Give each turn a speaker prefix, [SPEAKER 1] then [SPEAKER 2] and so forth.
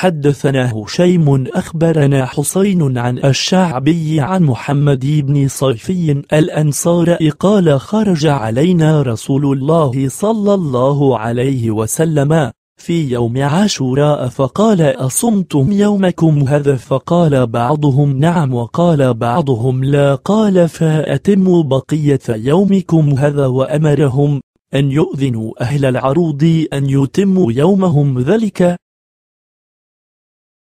[SPEAKER 1] حدثنا هشيم أخبرنا حسين عن الشعبي عن محمد بن صيفي الأنصار قال خرج علينا رسول الله صلى الله عليه وسلم في يوم عاشوراء فقال أصمتم يومكم هذا فقال بعضهم نعم وقال بعضهم لا قال فأتموا بقية يومكم هذا وأمرهم أن يؤذنوا أهل العروض أن يتموا يومهم ذلك